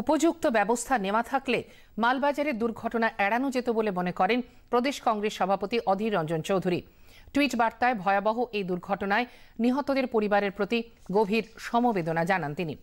উপযুক্ত ব্যবস্থা নেওয়া থাকলে মালবাজারে দুর্ঘটনা এড়ানো যেত বলে মনে করেন প্রদেশ কংগ্রেস সভাপতি অধীর রঞ্জন চৌধুরী টুইট বার্তায় ভয়াবহ এই দুর্ঘটনায় নিহতদের পরিবারের প্রতি গভীর সমবেদনা জানান তিনি